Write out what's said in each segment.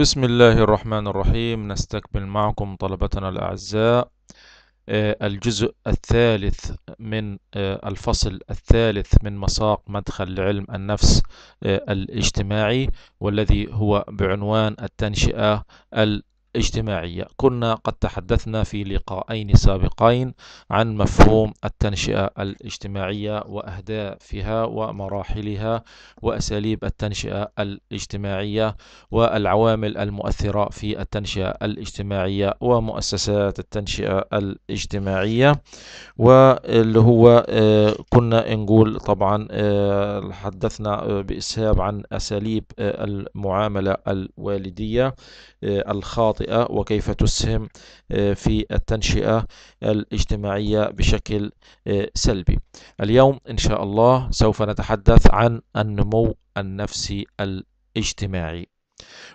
بسم الله الرحمن الرحيم نستكمل معكم طلبتنا الأعزاء آه، الجزء الثالث من آه، الفصل الثالث من مساق مدخل علم النفس آه، الاجتماعي والذي هو بعنوان التنشئة اجتماعية كنا قد تحدثنا في لقاءين سابقين عن مفهوم التنشئة الاجتماعية وأهدافها ومراحلها وأساليب التنشئة الاجتماعية والعوامل المؤثرة في التنشئة الاجتماعية ومؤسسات التنشئة الاجتماعية واللي هو آه، كنا نقول طبعا آه، حدثنا آه، بإسهاب عن أساليب المعاملة الوالدية الخاطئة الخاطئة وكيف تسهم آه، في التنشئة الاجتماعية بشكل آه، سلبي اليوم إن شاء الله سوف نتحدث عن النمو النفسي الاجتماعي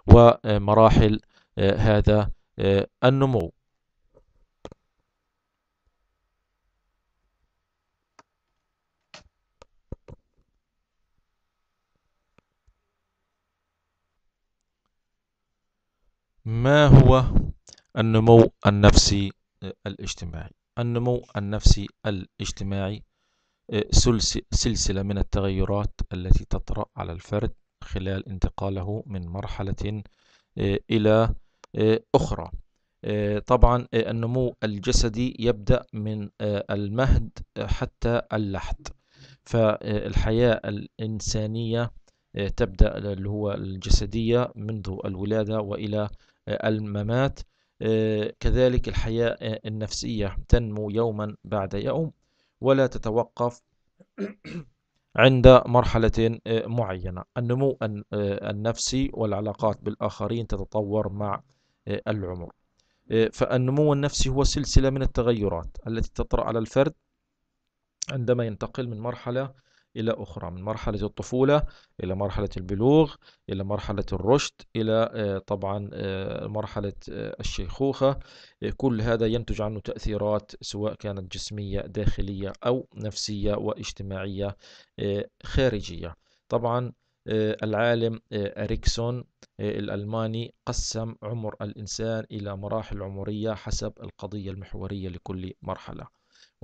ومراحل آه، هذا النمو ما هو النمو النفسي آه، الاجتماعي النمو النفسي الاجتماعي آه، سلسلة من التغيرات التي تطرأ على الفرد خلال انتقاله من مرحلة آه، إلى أخرى طبعا النمو الجسدي يبدأ من المهد حتى اللحد فالحياة الإنسانية تبدأ اللي هو الجسدية منذ الولادة وإلى الممات آه، كذلك الحياة النفسية تنمو يوما بعد يوم ولا تتوقف عند مرحلة آه، معينة النمو آه، النفسي والعلاقات بالآخرين تتطور مع العمر فالنمو النفسي هو سلسلة من التغيرات التي تطرأ على الفرد عندما ينتقل من مرحلة إلى أخرى من مرحلة الطفولة إلى مرحلة البلوغ إلى مرحلة الرشد إلى آه، طبعا آه، مرحلة آه، الشيخوخة كل هذا ينتج عنه تأثيرات سواء كانت جسمية داخلية أو نفسية واجتماعية خارجية طبعا العالم أريكسون الألماني قسم عمر الإنسان إلى مراحل عمرية حسب القضية المحورية لكل مرحلة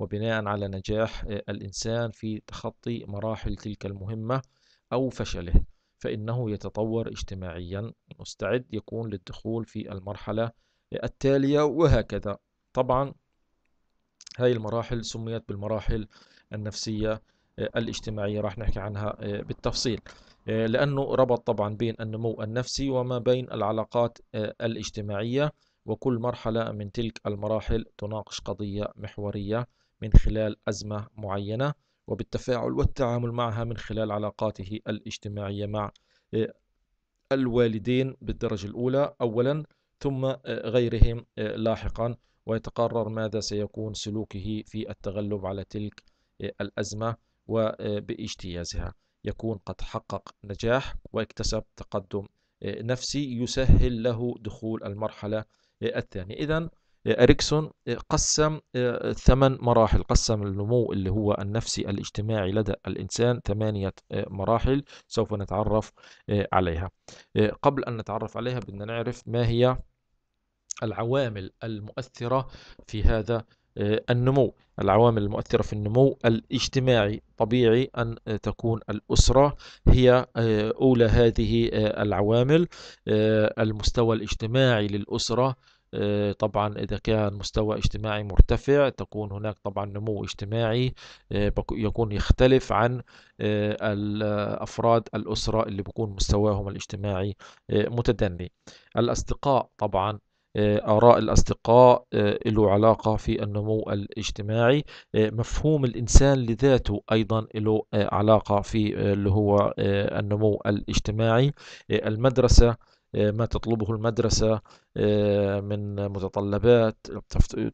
وبناء على نجاح آه، الإنسان في تخطي مراحل تلك المهمة أو فشله فإنه يتطور اجتماعيا مستعد يكون للدخول في المرحلة التالية وهكذا طبعا هذه المراحل سميت بالمراحل النفسية آه، الاجتماعية راح نحكي عنها آه، بالتفصيل لأنه ربط طبعا بين النمو النفسي وما بين العلاقات الاجتماعية وكل مرحلة من تلك المراحل تناقش قضية محورية من خلال أزمة معينة وبالتفاعل والتعامل معها من خلال علاقاته الاجتماعية مع آه، الوالدين بالدرجة الأولى أولا ثم آه، غيرهم آه، لاحقا ويتقرر ماذا سيكون سلوكه في التغلب على تلك الأزمة وباجتيازها يكون قد حقق نجاح واكتسب تقدم نفسي يسهل له دخول المرحلة الثانية إذا اريكسون آه، قسم آه، ثمان مراحل قسم النمو اللي هو النفسي الاجتماعي لدى الانسان ثمانيه آه، مراحل سوف نتعرف عليها قبل ان نتعرف عليها بدنا نعرف ما هي العوامل المؤثره في هذا النمو العوامل المؤثرة في النمو الاجتماعي طبيعي أن تكون الأسرة هي أولى هذه العوامل المستوى الاجتماعي للأسرة آه، طبعا إذا كان مستوى اجتماعي مرتفع تكون هناك طبعا نمو اجتماعي آه، يكون يختلف عن آه، أفراد الأسرة اللي بكون مستواهم الاجتماعي متدني الأصدقاء طبعا آراء الأصدقاء له علاقة في النمو الاجتماعي مفهوم الإنسان لذاته أيضا له علاقة في اللي هو النمو الاجتماعي المدرسة آه، ما تطلبه المدرسة آه، من متطلبات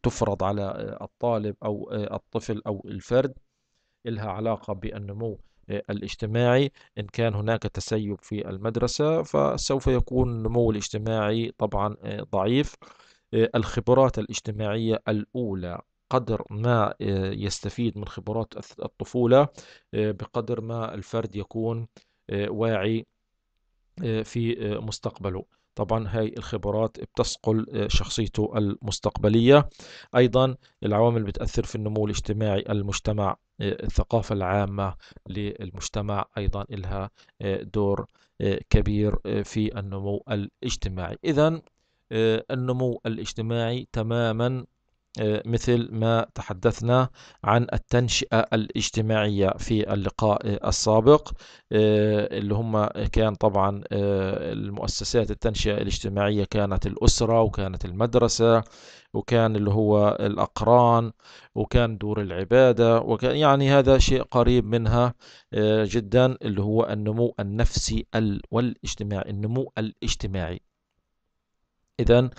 تفرض على آه، الطالب أو الطفل أو الفرد إلها علاقة بالنمو الاجتماعي إن كان هناك تسيب في المدرسة فسوف يكون النمو الاجتماعي طبعا ضعيف الخبرات الاجتماعية الأولى قدر ما يستفيد من خبرات الطفولة بقدر ما الفرد يكون واعي آه، في آه، مستقبله طبعا هاي الخبرات بتصقل آه، شخصيته المستقبلية أيضا العوامل بتأثر في النمو الاجتماعي المجتمع الثقافة العامة للمجتمع أيضا إلها دور كبير في النمو الاجتماعي إذا النمو الاجتماعي تماما آه، مثل ما تحدثنا عن التنشئة الاجتماعية في اللقاء السابق آه، اللي هم كان طبعا آه، المؤسسات التنشئة الاجتماعية كانت الأسرة وكانت المدرسة وكان اللي هو الأقران وكان دور العبادة وكان يعني هذا شيء قريب منها جدا اللي هو النمو النفسي والاجتماعي النمو الاجتماعي إذا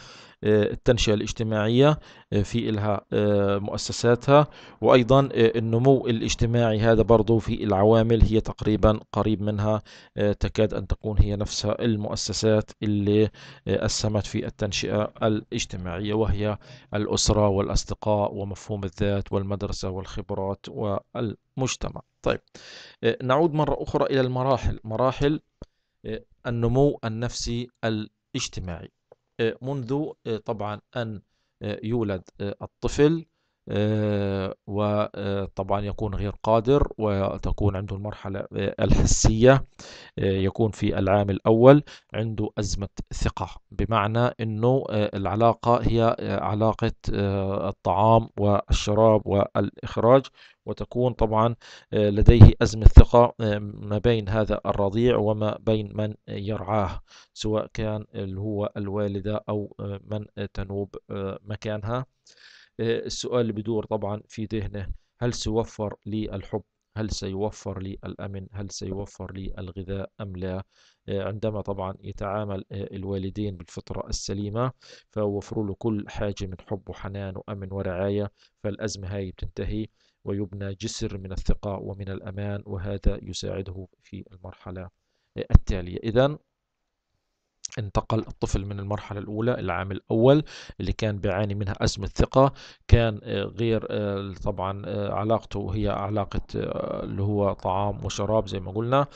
آه، التنشئة الاجتماعية آه، في إلها آه، مؤسساتها وأيضا النمو الاجتماعي هذا برضو في العوامل هي تقريبا قريب منها تكاد أن تكون هي نفسها المؤسسات اللي أسهمت في التنشئة الاجتماعية وهي الأسرة والأصدقاء ومفهوم الذات والمدرسة والخبرات والمجتمع طيب نعود مرة أخرى إلى المراحل مراحل النمو النفسي الاجتماعي منذ آه، طبعا أن آه، يولد آه، الطفل آه، وطبعا يكون غير قادر وتكون عنده المرحلة آه، الحسية آه، يكون في العام الأول عنده أزمة ثقة بمعنى أنه العلاقة هي علاقة الطعام والشراب والإخراج وتكون طبعا لديه أزمة ثقة ما بين هذا الرضيع وما بين من يرعاه سواء كان اللي هو الوالدة أو من تنوب مكانها السؤال اللي بدور طبعا في ذهنه هل سيوفر لي الحب هل سيوفر لي الأمن هل سيوفر لي الغذاء أم لا آه، عندما طبعا يتعامل آه، الوالدين بالفطرة السليمة فوفروا له كل حاجة من حب وحنان وأمن ورعاية فالأزمة هاي بتنتهي ويبنى جسر من الثقة ومن الأمان وهذا يساعده في المرحلة آه، التالية إذا انتقل الطفل من المرحلة الأولى العام الأول اللي كان بيعاني منها أزمة ثقة كان آه، غير آه، طبعا آه، علاقته هي علاقة اللي هو طعام وشراب زي ما قلنا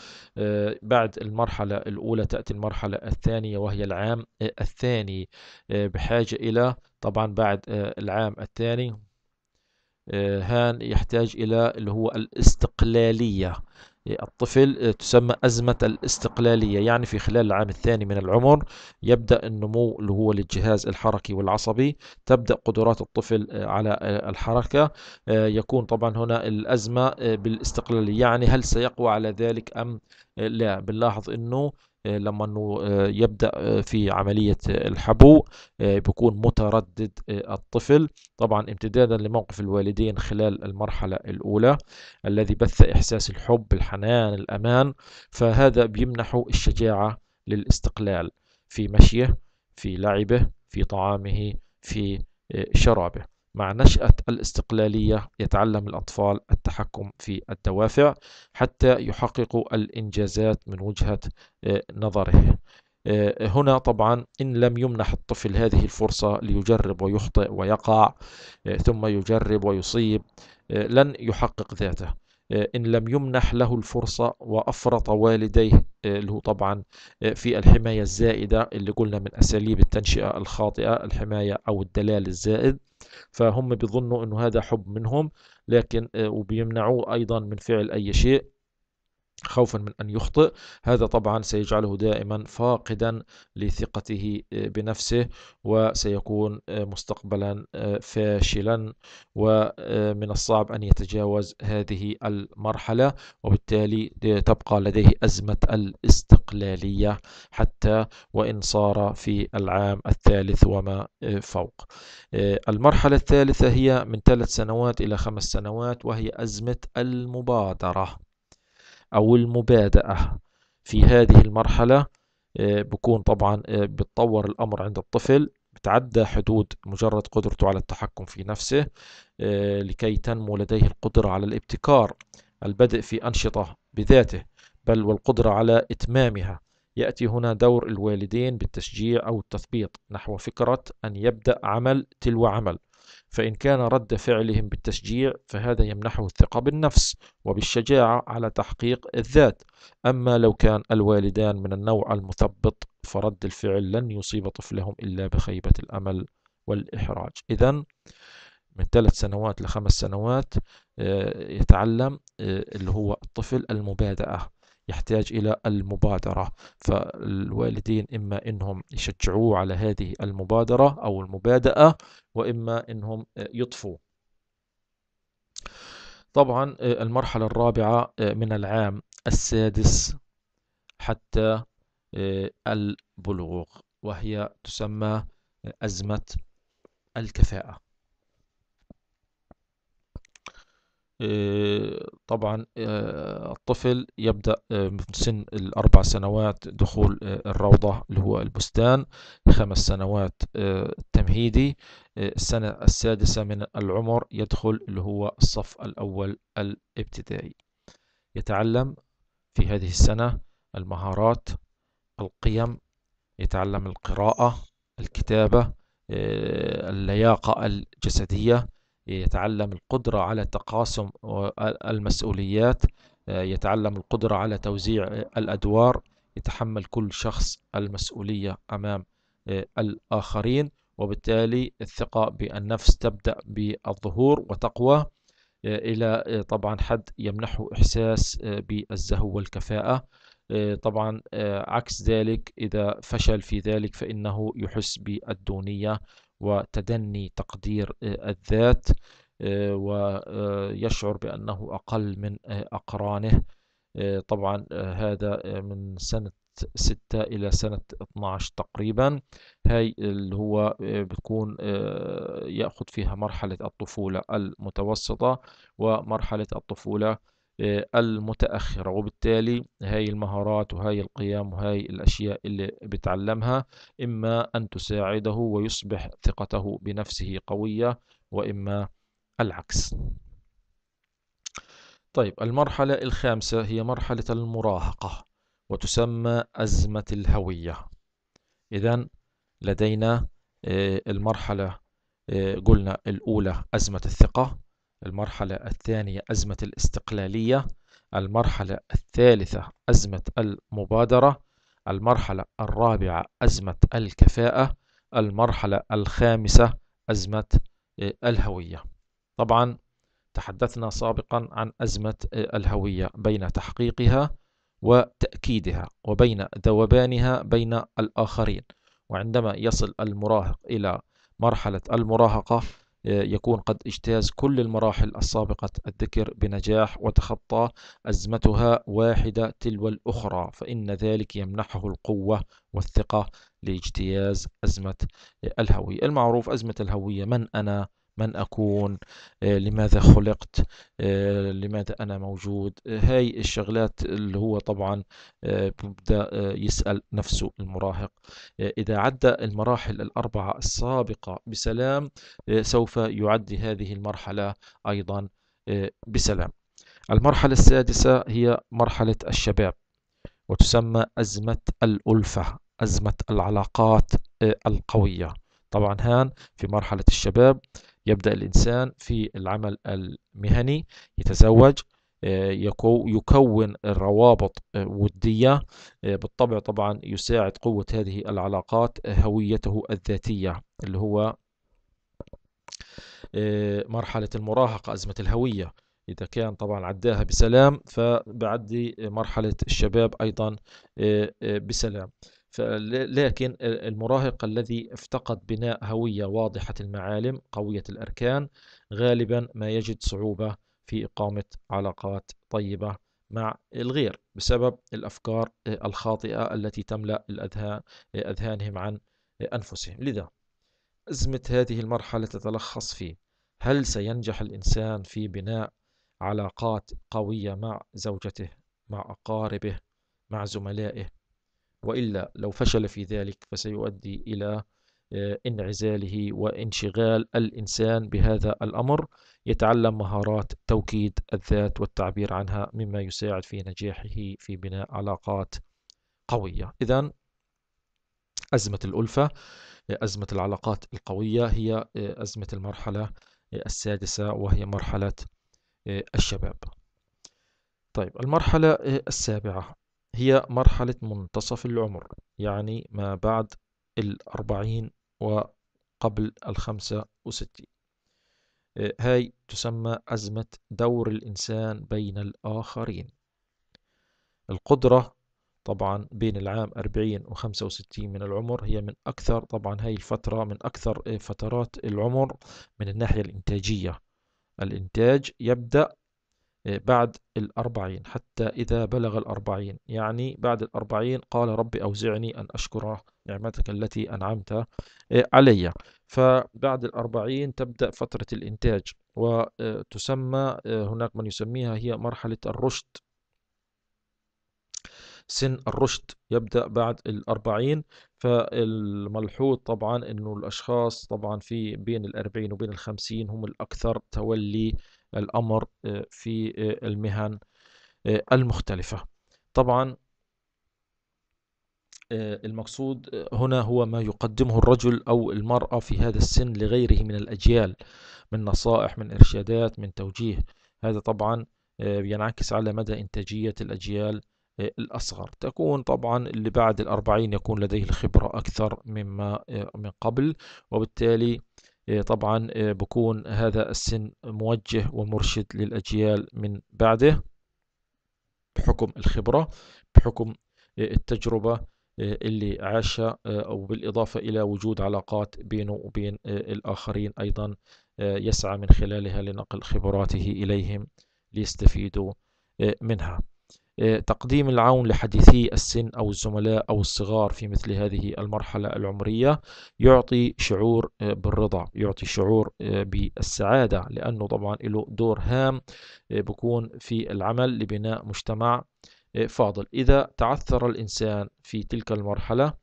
بعد المرحلة الأولى تأتي المرحلة الثانية وهي العام الثاني بحاجة إلى طبعا بعد العام الثاني هان يحتاج إلى اللي هو الاستقلالية الطفل آه، تسمى أزمة الاستقلالية يعني في خلال العام الثاني من العمر يبدأ النمو اللي هو للجهاز الحركي والعصبي تبدأ قدرات الطفل آه، على آه، الحركة يكون طبعا هنا الأزمة بالاستقلالية يعني هل سيقوى على ذلك أم لا بنلاحظ أنه آه، لما انه آه، يبدا آه، في عمليه الحبو بيكون متردد الطفل طبعا امتدادا لموقف الوالدين خلال المرحله الاولى الذي بث احساس الحب الحنان الامان فهذا بيمنحه الشجاعه للاستقلال في مشيه في لعبه في طعامه في شرابه مع نشأة الاستقلالية يتعلم الأطفال التحكم في الدوافع حتى يحققوا الإنجازات من وجهة آه، نظره آه، هنا طبعا إن لم يمنح الطفل هذه الفرصة ليجرب ويخطئ ويقع آه، ثم يجرب ويصيب لن يحقق ذاته إن لم يمنح له الفرصة وأفرط والديه اللي هو طبعا في الحماية الزائدة اللي قلنا من أساليب التنشئة الخاطئة الحماية أو الدلال الزائد فهم بيظنوا انه هذا حب منهم لكن آه، وبيمنعوه ايضا من فعل اي شيء خوفا من أن يخطئ هذا طبعا سيجعله دائما فاقدا لثقته آه، بنفسه وسيكون آه، مستقبلا آه، فاشلا ومن الصعب أن يتجاوز هذه المرحلة وبالتالي تبقى لديه أزمة الاستقلالية حتى وإن صار في العام الثالث وما فوق المرحلة الثالثة هي من ثلاث سنوات إلى خمس سنوات وهي أزمة المبادرة أو المبادئة في هذه المرحلة آه، بكون طبعا آه، بتطور الأمر عند الطفل بتعدى حدود مجرد قدرته على التحكم في نفسه آه، لكي تنمو لديه القدرة على الابتكار البدء في أنشطة بذاته بل والقدرة على إتمامها يأتي هنا دور الوالدين بالتشجيع أو التثبيط نحو فكرة أن يبدأ عمل تلو عمل فإن كان رد فعلهم بالتشجيع فهذا يمنحه الثقة بالنفس وبالشجاعة على تحقيق الذات أما لو كان الوالدان من النوع المثبط فرد الفعل لن يصيب طفلهم إلا بخيبة الأمل والإحراج إذا من ثلاث سنوات لخمس سنوات آه، يتعلم آه، اللي هو الطفل المبادئة يحتاج إلى المبادرة فالوالدين إما أنهم يشجعوه على هذه المبادرة أو المبادئة وإما أنهم يطفوا طبعا المرحلة الرابعة من العام السادس حتى البلوغ وهي تسمى أزمة الكفاءة آه، طبعا آه، الطفل يبدأ آه، من سن الأربع سنوات دخول الروضة اللي هو البستان خمس سنوات التمهيدي السنة السادسة من العمر يدخل اللي هو الصف الأول الابتدائي يتعلم في هذه السنة المهارات القيم يتعلم القراءة الكتابة اللياقة الجسدية يتعلم القدرة على تقاسم المسؤوليات آه، يتعلم القدرة على توزيع الأدوار يتحمل كل شخص المسؤولية أمام آه، الآخرين وبالتالي الثقة بالنفس تبدأ بالظهور وتقوى آه، إلى طبعا حد يمنحه إحساس بالزهو والكفاءة طبعا عكس ذلك إذا فشل في ذلك فإنه يحس بالدونية وتدني تقدير آه، الذات آه، ويشعر آه، بأنه أقل من أقرانه طبعا هذا من سنة ستة إلى سنة 12 تقريبا هاي اللي هو بتكون يأخذ فيها مرحلة الطفولة المتوسطة ومرحلة الطفولة آه، المتأخرة وبالتالي هاي المهارات وهاي القيم وهاي الأشياء اللي بتعلمها إما أن تساعده ويصبح ثقته بنفسه قوية وإما العكس طيب المرحلة الخامسة هي مرحلة المراهقة وتسمى أزمة الهوية إذا لدينا آه، المرحلة آه، قلنا الأولى أزمة الثقة المرحلة الثانية أزمة الاستقلالية المرحلة الثالثة أزمة المبادرة المرحلة الرابعة أزمة الكفاءة المرحلة الخامسة أزمة آه، الهوية طبعا تحدثنا سابقا عن أزمة آه، الهوية بين تحقيقها وتأكيدها وبين ذوبانها بين الآخرين وعندما يصل المراهق إلى مرحلة المراهقة يكون قد اجتاز كل المراحل السابقة الذكر بنجاح وتخطى أزمتها واحدة تلو الأخرى فإن ذلك يمنحه القوة والثقة لاجتياز أزمة الهوية المعروف أزمة الهوية من أنا من أكون آه، لماذا خلقت آه، لماذا أنا موجود آه، هاي الشغلات اللي هو طبعا ببدأ يسأل نفسه المراهق إذا عدى المراحل الأربعة السابقة بسلام سوف يعدي هذه المرحلة أيضا بسلام المرحلة السادسة هي مرحلة الشباب وتسمى أزمة الألفة أزمة العلاقات القوية طبعا هان في مرحلة الشباب يبدأ الإنسان في العمل المهني يتزوج آه، يكون الروابط آه، ودية آه، بالطبع طبعا يساعد قوة هذه العلاقات هويته الذاتية اللي هو مرحلة المراهقة أزمة الهوية إذا كان طبعا عداها بسلام فبعدي مرحلة الشباب أيضا بسلام لكن المراهق الذي افتقد بناء هوية واضحة المعالم قوية الأركان غالبا ما يجد صعوبة في إقامة علاقات طيبة مع الغير بسبب الأفكار الخاطئة التي تملأ الأذهان أذهانهم عن أنفسهم لذا أزمة هذه المرحلة تتلخص في هل سينجح الإنسان في بناء علاقات قوية مع زوجته مع أقاربه مع زملائه وإلا لو فشل في ذلك فسيؤدي إلى آه، انعزاله وانشغال الإنسان بهذا الأمر يتعلم مهارات توكيد الذات والتعبير عنها مما يساعد في نجاحه في بناء علاقات قوية إذا أزمة الألفة آه، أزمة العلاقات القوية هي آه، أزمة المرحلة السادسة وهي مرحلة الشباب طيب المرحلة السابعة هي مرحلة منتصف العمر يعني ما بعد الأربعين وقبل الخمسة وستين آه، هاي تسمى أزمة دور الإنسان بين الآخرين القدرة طبعا بين العام 40 و 65 من العمر هي من أكثر طبعا هاي الفترة من أكثر آه، فترات العمر من الناحية الإنتاجية الإنتاج يبدأ آه، بعد الأربعين حتى إذا بلغ الأربعين يعني بعد الأربعين قال ربي أوزعني أن أشكر نعمتك التي أنعمت آه، علي فبعد الأربعين تبدأ فترة الإنتاج وتسمى آه، هناك من يسميها هي مرحلة الرشد سن الرشد يبدأ بعد الأربعين فالملحوظ طبعا أنه الأشخاص طبعا في بين الأربعين وبين الخمسين هم الأكثر تولي الأمر آه، في آه، المهن آه، المختلفة طبعا المقصود هنا هو ما يقدمه الرجل أو المرأة في هذا السن لغيره من الأجيال من نصائح من إرشادات من توجيه هذا طبعا ينعكس على مدى إنتاجية الأجيال الأصغر تكون طبعا اللي بعد الأربعين يكون لديه الخبرة أكثر مما من قبل وبالتالي إيه، طبعا إيه، بكون هذا السن موجه ومرشد للأجيال من بعده بحكم الخبرة بحكم إيه، التجربة اللي عاشها أو بالإضافة إلى وجود علاقات بينه وبين الآخرين أيضا يسعى من خلالها لنقل خبراته إليهم ليستفيدوا منها آه، تقديم العون لحديثي السن أو الزملاء أو الصغار في مثل هذه المرحلة العمرية يعطي شعور آه، بالرضا يعطي شعور آه، بالسعادة لأنه طبعا له دور هام بكون في العمل لبناء مجتمع فاضل إذا تعثر الإنسان في تلك المرحلة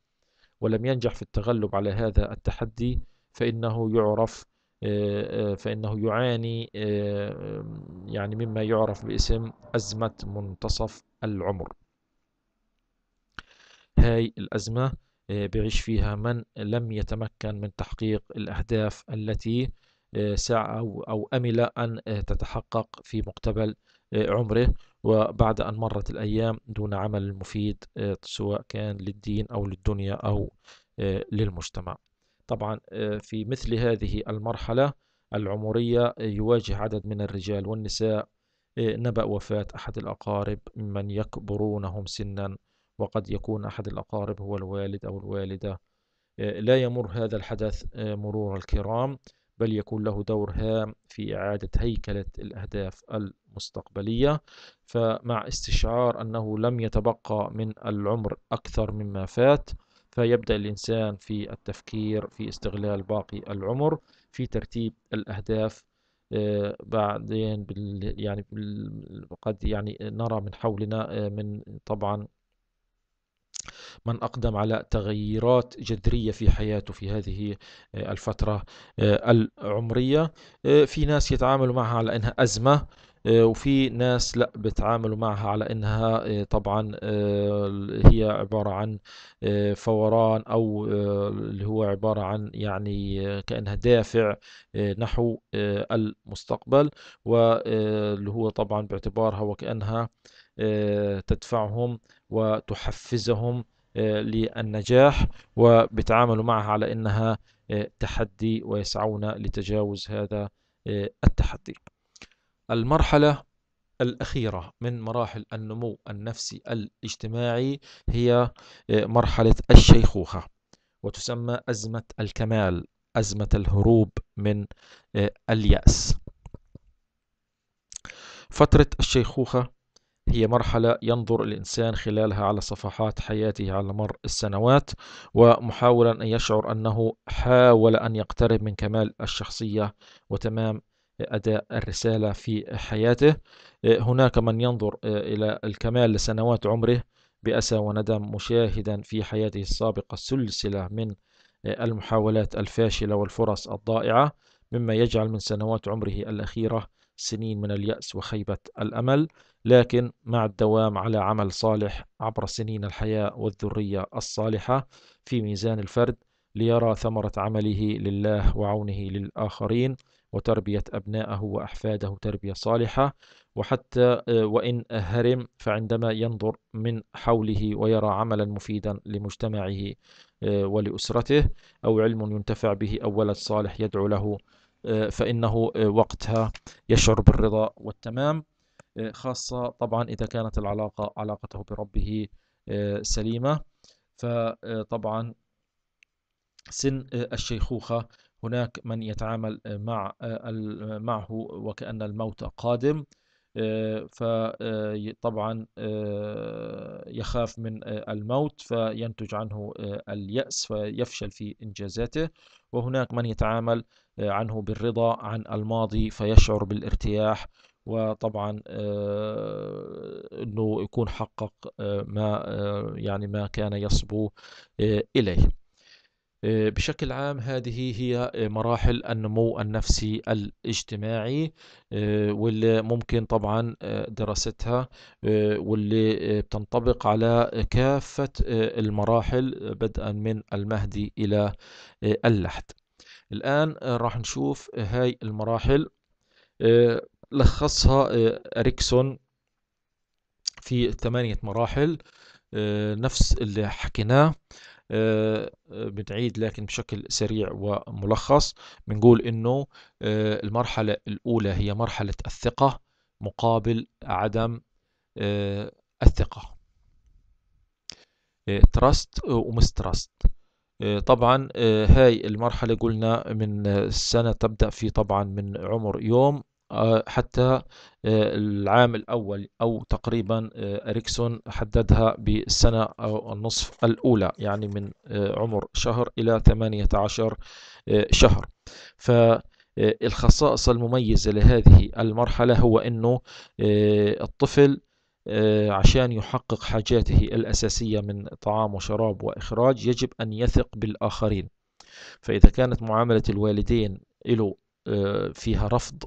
ولم ينجح في التغلب على هذا التحدي فإنه يعرف آه، آه، فإنه يعاني آه، يعني مما يعرف باسم أزمة منتصف العمر هاي الأزمة بيعيش فيها من لم يتمكن من تحقيق الأهداف التي سعى أو أمل أن تتحقق في مقتبل عمره وبعد أن مرت الأيام دون عمل مفيد سواء كان للدين أو للدنيا أو للمجتمع طبعا آه، في مثل هذه المرحلة العمرية يواجه عدد من الرجال والنساء آه، نبأ وفاة أحد الأقارب ممن يكبرونهم سنا وقد يكون أحد الأقارب هو الوالد أو الوالدة آه، لا يمر هذا الحدث مرور الكرام بل يكون له دور هام في إعادة هيكلة الأهداف المستقبلية فمع استشعار أنه لم يتبقى من العمر أكثر مما فات فيبدأ الإنسان في التفكير في استغلال باقي العمر في ترتيب الأهداف آه، بعدين بال يعني بال قد يعني نرى من حولنا آه، من طبعا من أقدم على تغييرات جذرية في حياته في هذه آه، الفترة العمرية في ناس يتعاملوا معها على أنها أزمة آه، وفي ناس لا بتعاملوا معها على انها آه، طبعا آه، هي عباره عن فوران او اللي هو عباره عن يعني كانها دافع نحو المستقبل واللي هو طبعا باعتبارها وكانها تدفعهم وتحفزهم للنجاح وبتعاملوا معها على انها تحدي ويسعون لتجاوز هذا التحدي المرحلة الأخيرة من مراحل النمو النفسي الاجتماعي هي آه، مرحلة الشيخوخة وتسمى أزمة الكمال أزمة الهروب من آه، اليأس فترة الشيخوخة هي مرحلة ينظر الإنسان خلالها على صفحات حياته على مر السنوات ومحاولا أن يشعر أنه حاول أن يقترب من كمال الشخصية وتمام أداء الرسالة في حياته آه، هناك من ينظر آه، إلى الكمال لسنوات عمره بأسى وندم مشاهدا في حياته السابقة سلسلة من آه، المحاولات الفاشلة والفرص الضائعة مما يجعل من سنوات عمره الأخيرة سنين من اليأس وخيبة الأمل لكن مع الدوام على عمل صالح عبر سنين الحياة والذرية الصالحة في ميزان الفرد ليرى ثمرة عمله لله وعونه للآخرين وتربية أبنائه وأحفاده تربية صالحة وحتى آه، وإن هرم فعندما ينظر من حوله ويرى عملا مفيدا لمجتمعه آه، ولأسرته أو علم ينتفع به أو ولد صالح يدعو له آه، فإنه وقتها يشعر بالرضا والتمام خاصة طبعا إذا كانت العلاقة علاقته بربه سليمة فطبعا سن الشيخوخة هناك من يتعامل مع معه وكأن الموت قادم آه، فطبعا آه، آه، يخاف من الموت فينتج عنه اليأس فيفشل في إنجازاته وهناك من يتعامل عنه بالرضا عن الماضي فيشعر بالارتياح وطبعا انه يكون حقق ما يعني ما كان يصبو اليه آه، بشكل عام هذه هي آه، مراحل النمو النفسي الاجتماعي آه، واللي ممكن طبعا دراستها واللي بتنطبق على كافة المراحل بدءا من المهدي إلى اللحد الآن راح نشوف هاي المراحل لخصها أريكسون في ثمانية مراحل نفس اللي حكيناه آه، آه، بنعيد لكن بشكل سريع وملخص بنقول انه آه، المرحلة الاولى هي مرحلة الثقة مقابل عدم الثقة تراست ومستراست طبعا هاي المرحلة قلنا من السنة تبدأ في طبعا من عمر يوم آه، حتى آه، العام الأول أو تقريبا آه، أريكسون حددها بالسنة أو النصف الأولى يعني من عمر شهر إلى 18 شهر ف الخصائص المميزة لهذه المرحلة هو أنه الطفل عشان يحقق حاجاته الأساسية من طعام وشراب وإخراج يجب أن يثق بالآخرين فإذا كانت معاملة الوالدين له فيها رفض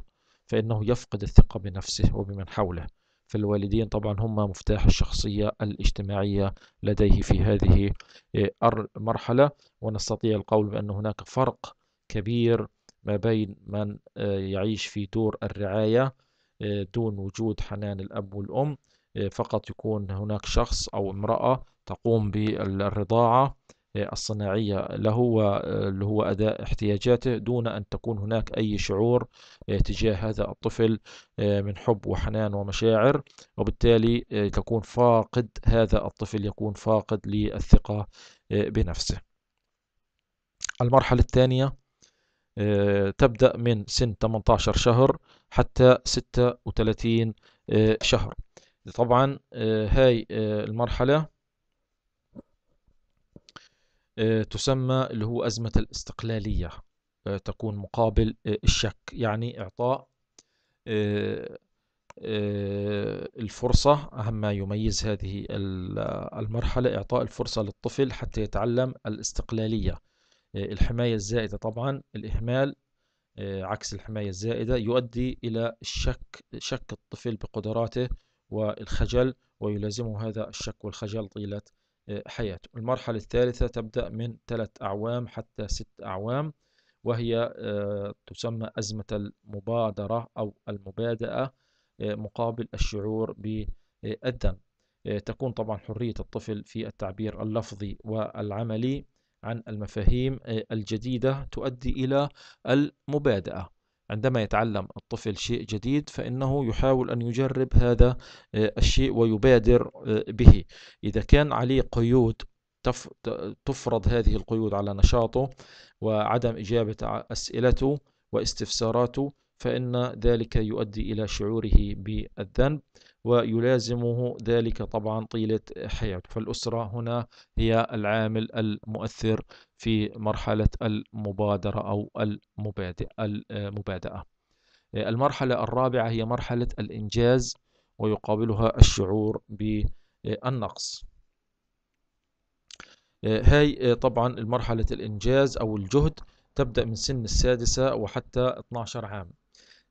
فإنه يفقد الثقة بنفسه وبمن حوله فالوالدين طبعا هم مفتاح الشخصية الاجتماعية لديه في هذه آه، المرحلة ونستطيع القول بأن هناك فرق كبير ما بين من آه، يعيش في دور الرعاية آه، دون وجود حنان الأب والأم فقط يكون هناك شخص أو امرأة تقوم بالرضاعة الصناعية له اللي هو أداء احتياجاته دون أن تكون هناك أي شعور آه، تجاه هذا الطفل آه، من حب وحنان ومشاعر وبالتالي آه، تكون فاقد هذا الطفل يكون فاقد للثقة بنفسه المرحلة الثانية تبدأ من سن 18 شهر حتى 36 شهر طبعا هاي المرحلة آه، تسمى اللي هو أزمة الاستقلالية آه، تكون مقابل آه، الشك يعني إعطاء الفرصة أهم ما يميز هذه المرحلة إعطاء الفرصة للطفل حتى يتعلم الاستقلالية الحماية الزائدة طبعا الإهمال عكس الحماية الزائدة يؤدي إلى الشك شك الطفل بقدراته والخجل ويلازمه هذا الشك والخجل طيلة حياته المرحلة الثالثة تبدأ من ثلاث أعوام حتى ست أعوام وهي آه، تسمى أزمة المبادرة أو المبادئة آه، مقابل الشعور بالذنب آه، تكون طبعا حرية الطفل في التعبير اللفظي والعملي عن المفاهيم الجديدة تؤدي إلى المبادئة عندما يتعلم الطفل شيء جديد فإنه يحاول أن يجرب هذا آه، الشيء ويبادر آه، به إذا كان عليه قيود تفرض هذه القيود على نشاطه وعدم إجابة أسئلته واستفساراته فإن ذلك يؤدي إلى شعوره بالذنب ويلازمه ذلك طبعا طيلة حياته فالأسرة هنا هي العامل المؤثر في مرحلة المبادرة أو المبادئة المرحلة الرابعة هي مرحلة الإنجاز ويقابلها الشعور بالنقص هاي طبعا مرحلة الإنجاز أو الجهد تبدأ من سن السادسة وحتى 12 عام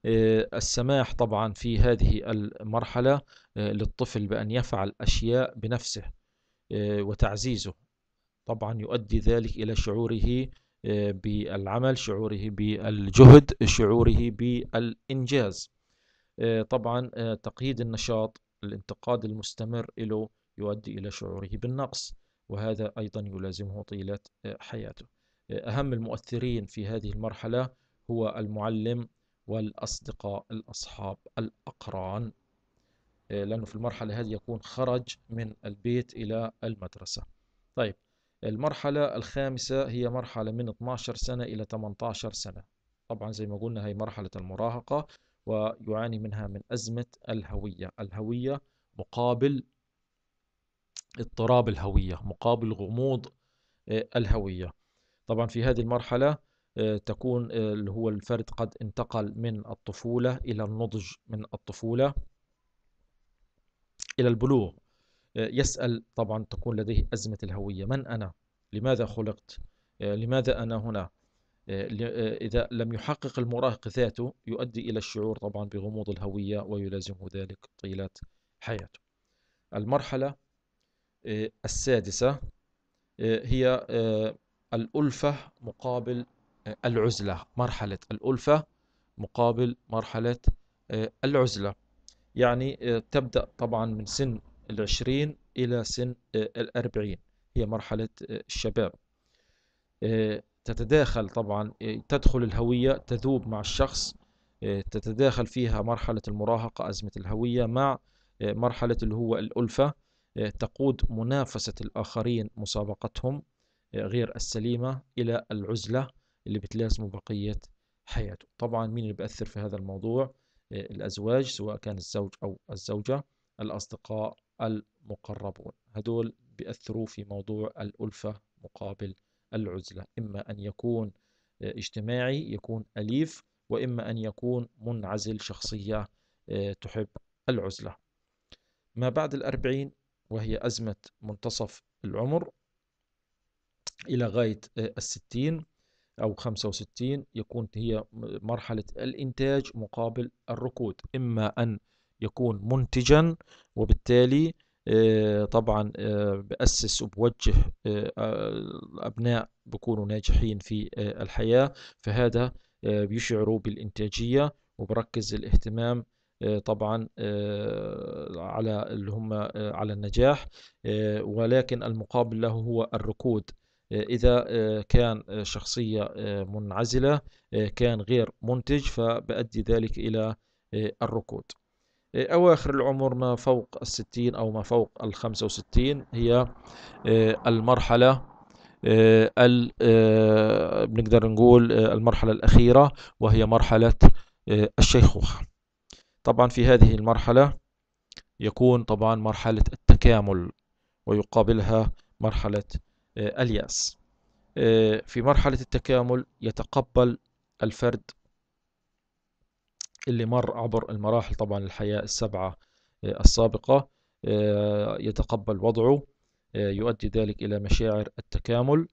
آه، السماح طبعا في هذه المرحلة آه، للطفل بأن يفعل أشياء بنفسه آه، وتعزيزه طبعا يؤدي ذلك إلى شعوره بالعمل شعوره بالجهد شعوره بالإنجاز طبعا تقييد النشاط الانتقاد المستمر له يؤدي إلى شعوره بالنقص وهذا أيضا يلازمه طيلة حياته أهم المؤثرين في هذه المرحلة هو المعلم والأصدقاء الأصحاب الأقران إيه، لأنه في المرحلة هذه يكون خرج من البيت إلى المدرسة طيب المرحلة الخامسة هي مرحلة من 12 سنة إلى 18 سنة طبعا زي ما قلنا هي مرحلة المراهقة ويعاني منها من أزمة الهوية الهوية مقابل اضطراب الهوية مقابل غموض إيه، الهوية طبعا في هذه المرحلة آه، تكون آه، اللي هو الفرد قد انتقل من الطفولة إلى النضج من الطفولة إلى البلوغ آه، يسأل طبعا تكون لديه أزمة الهوية من أنا؟ لماذا خلقت؟ لماذا أنا هنا؟ إذا لم يحقق المراهق ذاته يؤدي إلى الشعور طبعا بغموض الهوية ويلازمه ذلك طيلة حياته المرحلة السادسة هي الألفة مقابل العزلة مرحلة الألفة مقابل مرحلة آه، العزلة يعني آه، تبدأ طبعا من سن العشرين إلى سن آه، الأربعين هي مرحلة الشباب تتداخل طبعا تدخل الهوية تذوب مع الشخص تتداخل فيها مرحلة المراهقة أزمة الهوية مع مرحلة اللي هو الألفة تقود منافسة الآخرين مسابقتهم غير السليمة إلى العزلة اللي بتلازمه بقية حياته طبعا مين اللي بأثر في هذا الموضوع آه، الأزواج سواء كان الزوج أو الزوجة الأصدقاء المقربون هدول بيأثروا في موضوع الألفة مقابل العزلة إما أن يكون آه، اجتماعي يكون أليف وإما أن يكون منعزل شخصية آه، تحب العزلة ما بعد الأربعين وهي أزمة منتصف العمر إلى غاية الستين أو 65 يكون هي مرحلة الإنتاج مقابل الركود إما أن يكون منتجا وبالتالي آه، طبعا آه، بأسس وبوجه الأبناء آه، بكونوا ناجحين في الحياة فهذا بيشعروا بالإنتاجية وبركز الاهتمام طبعا على اللي هم على النجاح ولكن المقابل له هو الركود إذا آه، كان آه، شخصية آه، منعزلة كان غير منتج فبأدي ذلك إلى الركود أواخر العمر ما فوق الستين أو ما فوق الخمسة وستين هي المرحلة بنقدر نقول المرحلة الأخيرة وهي مرحلة الشيخوخة طبعا في هذه المرحلة يكون طبعا مرحلة التكامل ويقابلها مرحلة آه، الياس آه، في مرحلة التكامل يتقبل الفرد اللي مر عبر المراحل طبعا الحياة السبعة آه، السابقة يتقبل وضعه يؤدي ذلك إلى مشاعر التكامل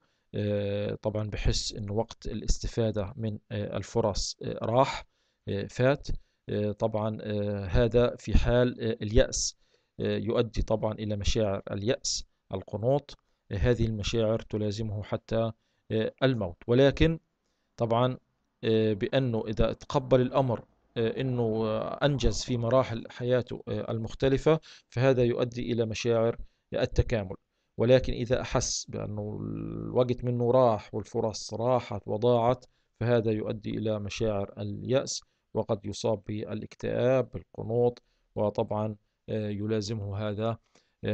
طبعا بحس أن وقت الاستفادة من الفرص راح فات طبعا هذا في حال اليأس يؤدي طبعا إلى مشاعر اليأس القنوط هذه المشاعر تلازمه حتى آه، الموت ولكن طبعا آه، بأنه إذا تقبل الأمر آه، أنه أنجز في مراحل حياته المختلفة فهذا يؤدي إلى مشاعر التكامل ولكن إذا أحس بأنه الوقت منه راح والفرص راحت وضاعت فهذا يؤدي إلى مشاعر اليأس وقد يصاب بالاكتئاب بالقنوط وطبعا يلازمه هذا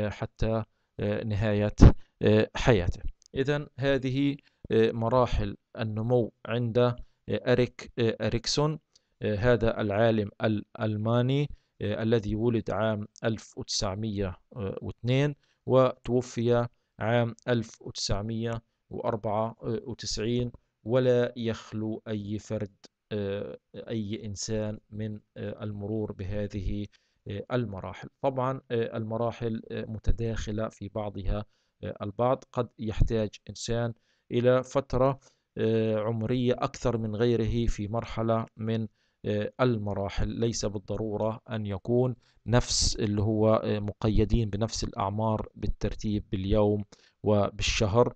حتى نهاية آه، حياته إذا هذه آه، مراحل النمو عند آه، أريك أريكسون هذا العالم الألماني الذي ولد عام 1902 وتوفي عام 1994 ولا يخلو أي فرد أي إنسان من المرور بهذه المراحل طبعا آه، المراحل آه، متداخلة في بعضها آه، البعض قد يحتاج إنسان إلى فترة عمرية أكثر من غيره في مرحلة من المراحل ليس بالضرورة أن يكون نفس اللي هو مقيدين بنفس الأعمار بالترتيب باليوم وبالشهر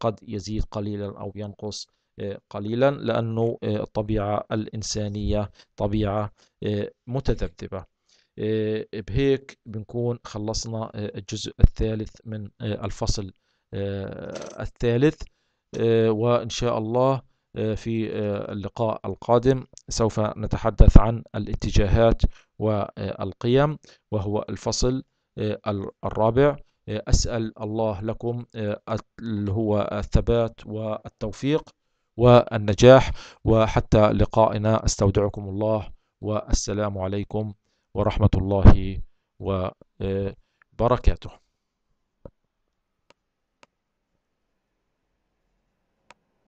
قد يزيد قليلا أو ينقص قليلا لأنه الطبيعة الإنسانية طبيعة متذبذبة آه، بهيك بنكون خلصنا آه، الجزء الثالث من آه، الفصل الثالث وإن شاء الله في اللقاء القادم سوف نتحدث عن الاتجاهات والقيم وهو الفصل الرابع أسأل الله لكم اللي هو الثبات والتوفيق والنجاح وحتى لقائنا استودعكم الله والسلام عليكم ورحمة الله وبركاته